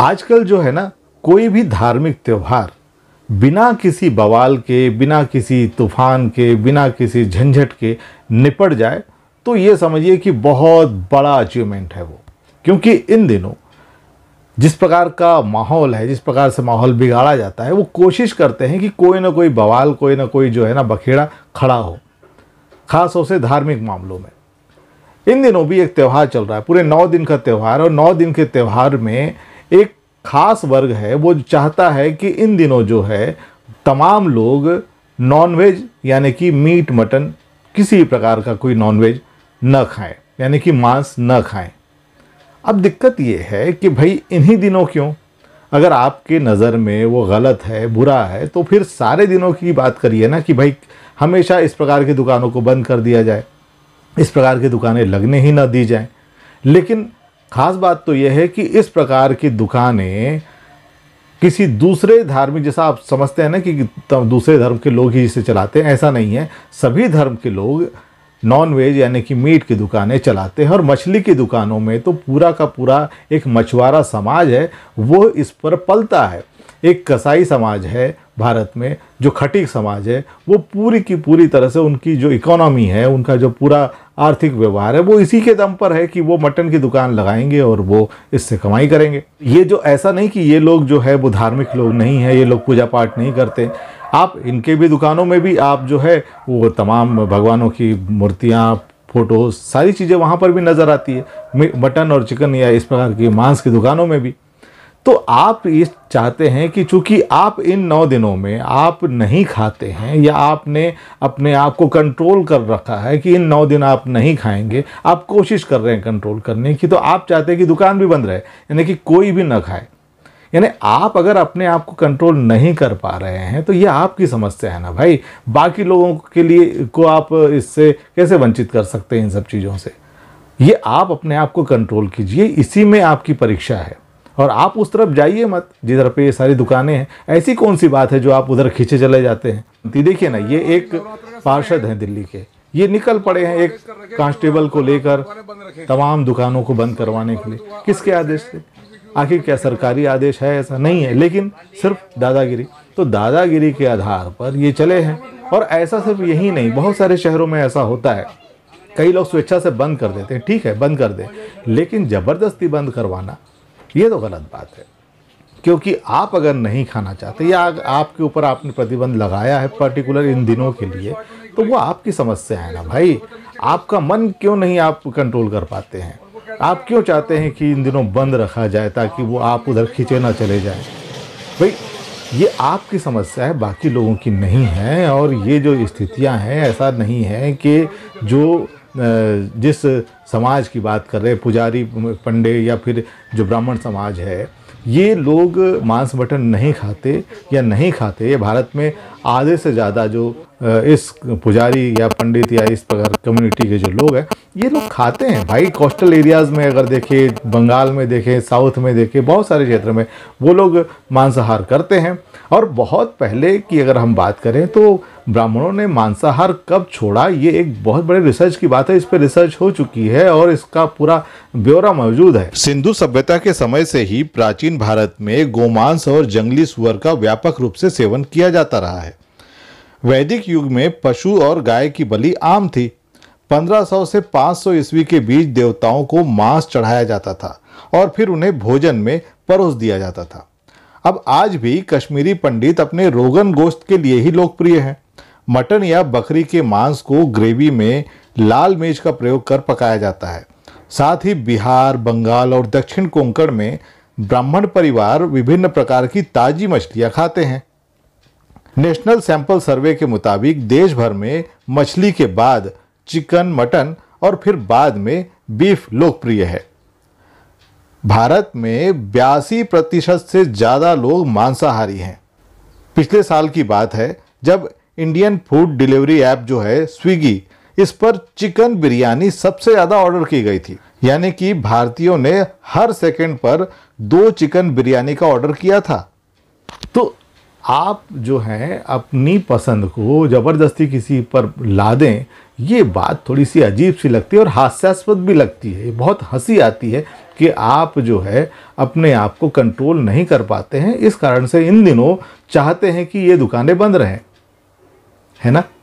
आजकल जो है ना कोई भी धार्मिक त्यौहार बिना किसी बवाल के बिना किसी तूफान के बिना किसी झंझट के निपट जाए तो ये समझिए कि बहुत बड़ा अचीवमेंट है वो क्योंकि इन दिनों जिस प्रकार का माहौल है जिस प्रकार से माहौल बिगाड़ा जाता है वो कोशिश करते हैं कि कोई ना कोई बवाल कोई ना कोई जो है ना बखेड़ा खड़ा हो खास तौर से धार्मिक मामलों में इन दिनों भी एक त्यौहार चल रहा है पूरे नौ दिन का त्यौहार और नौ दिन के त्यौहार में एक खास वर्ग है वो चाहता है कि इन दिनों जो है तमाम लोग नॉनवेज यानी कि मीट मटन किसी प्रकार का कोई नॉनवेज न खाएं यानी कि मांस न खाएं अब दिक्कत ये है कि भाई इन्हीं दिनों क्यों अगर आपके नज़र में वो गलत है बुरा है तो फिर सारे दिनों की बात करिए ना कि भाई हमेशा इस प्रकार की दुकानों को बंद कर दिया जाए इस प्रकार की दुकानें लगने ही ना दी जाएं लेकिन खास बात तो यह है कि इस प्रकार की दुकानें किसी दूसरे धार्मिक जैसा आप समझते हैं ना कि दूसरे धर्म के लोग ही इसे चलाते हैं ऐसा नहीं है सभी धर्म के लोग नॉन वेज यानी कि मीट की दुकानें चलाते हैं और मछली की दुकानों में तो पूरा का पूरा एक मछुआरा समाज है वो इस पर पलता है एक कसाई समाज है भारत में जो खटीक समाज है वो पूरी की पूरी तरह से उनकी जो इकोनॉमी है उनका जो पूरा आर्थिक व्यवहार है वो इसी के दम पर है कि वो मटन की दुकान लगाएंगे और वो इससे कमाई करेंगे ये जो ऐसा नहीं कि ये लोग जो है वो धार्मिक लोग नहीं है ये लोग पूजा पाठ नहीं करते आप इनके भी दुकानों में भी आप जो है वो तमाम भगवानों की मूर्तियाँ फ़ोटोज सारी चीज़ें वहाँ पर भी नज़र आती है मटन और चिकन या इस प्रकार की मांस की दुकानों में भी तो आप ये चाहते हैं कि चूंकि आप इन नौ दिनों में आप नहीं खाते हैं या आपने अपने आप को कंट्रोल कर रखा है कि इन नौ दिन आप नहीं खाएंगे आप कोशिश कर रहे हैं कंट्रोल करने की तो आप चाहते हैं कि दुकान भी बंद रहे यानी कि कोई भी ना खाए यानी आप अगर अपने आप को कंट्रोल नहीं कर पा रहे हैं तो ये आपकी समस्या है ना भाई बाकी लोगों के लिए को आप इससे कैसे वंचित कर सकते हैं इन सब चीज़ों से ये आप अपने आप को कंट्रोल कीजिए इसी में आपकी परीक्षा है और आप उस तरफ जाइए मत जिधर पे ये सारी दुकानें हैं ऐसी कौन सी बात है जो आप उधर खींचे चले जाते हैं देखिए ना ये एक पार्षद हैं दिल्ली के ये निकल पड़े हैं एक कांस्टेबल को लेकर तमाम दुकानों को बंद करवाने के लिए किसके आदेश से आखिर क्या सरकारी आदेश है ऐसा नहीं है लेकिन सिर्फ दादागिरी तो दादागिरी के आधार पर ये चले हैं और ऐसा सिर्फ यही नहीं बहुत सारे शहरों में ऐसा होता है कई लोग स्वेच्छा से बंद कर देते हैं ठीक है बंद कर दें लेकिन ज़बरदस्ती बंद करवाना ये तो गलत बात है क्योंकि आप अगर नहीं खाना चाहते या आपके ऊपर आपने प्रतिबंध लगाया है पर्टिकुलर इन दिनों के लिए तो वो आपकी समस्या है ना भाई आपका मन क्यों नहीं आप कंट्रोल कर पाते हैं आप क्यों चाहते हैं कि इन दिनों बंद रखा जाए ताकि वो आप उधर खींचे ना चले जाए भाई ये आपकी समस्या है बाकी लोगों की नहीं है और ये जो स्थितियां हैं ऐसा नहीं है कि जो जिस समाज की बात कर रहे हैं पुजारी पंडे या फिर जो ब्राह्मण समाज है ये लोग मांस मटन नहीं खाते या नहीं खाते ये भारत में आधे से ज़्यादा जो इस पुजारी या पंडित या इस प्रकार कम्युनिटी के जो लोग हैं ये लोग खाते हैं भाई कोस्टल एरियाज़ में अगर देखें बंगाल में देखें साउथ में देखें बहुत सारे क्षेत्र में वो लोग मांसाहार करते हैं और बहुत पहले की अगर हम बात करें तो ब्राह्मणों ने मांसाहार कब छोड़ा ये एक बहुत बड़े रिसर्च की बात है इस पर रिसर्च हो चुकी है और इसका पूरा ब्यौरा मौजूद है सिंधु सभ्यता के समय से ही प्राचीन भारत में गोमांस और जंगली सुअर का व्यापक रूप से सेवन किया जाता रहा है वैदिक युग में पशु और गाय की बलि आम थी 1500 से 500 ईस्वी के बीच देवताओं को मांस चढ़ाया जाता था और फिर उन्हें भोजन में परोस दिया जाता था अब आज भी कश्मीरी पंडित अपने रोगन गोश्त के लिए ही लोकप्रिय हैं मटन या बकरी के मांस को ग्रेवी में लाल मिर्च का प्रयोग कर पकाया जाता है साथ ही बिहार बंगाल और दक्षिण कोंकण में ब्राह्मण परिवार विभिन्न प्रकार की ताजी मछलियाँ खाते हैं नेशनल सैंपल सर्वे के मुताबिक देश भर में मछली के बाद चिकन मटन और फिर बाद में बीफ लोकप्रिय है भारत में बयासी प्रतिशत से ज़्यादा लोग मांसाहारी हैं पिछले साल की बात है जब इंडियन फूड डिलीवरी ऐप जो है स्विगी इस पर चिकन बिरयानी सबसे ज़्यादा ऑर्डर की गई थी यानी कि भारतीयों ने हर सेकंड पर दो चिकन बिरयानी का ऑर्डर किया था तो आप जो हैं अपनी पसंद को ज़बरदस्ती किसी पर ला दें ये बात थोड़ी सी अजीब सी लगती है और हास्यास्पद भी लगती है बहुत हंसी आती है कि आप जो है अपने आप को कंट्रोल नहीं कर पाते हैं इस कारण से इन दिनों चाहते हैं कि ये दुकानें बंद रहें है ना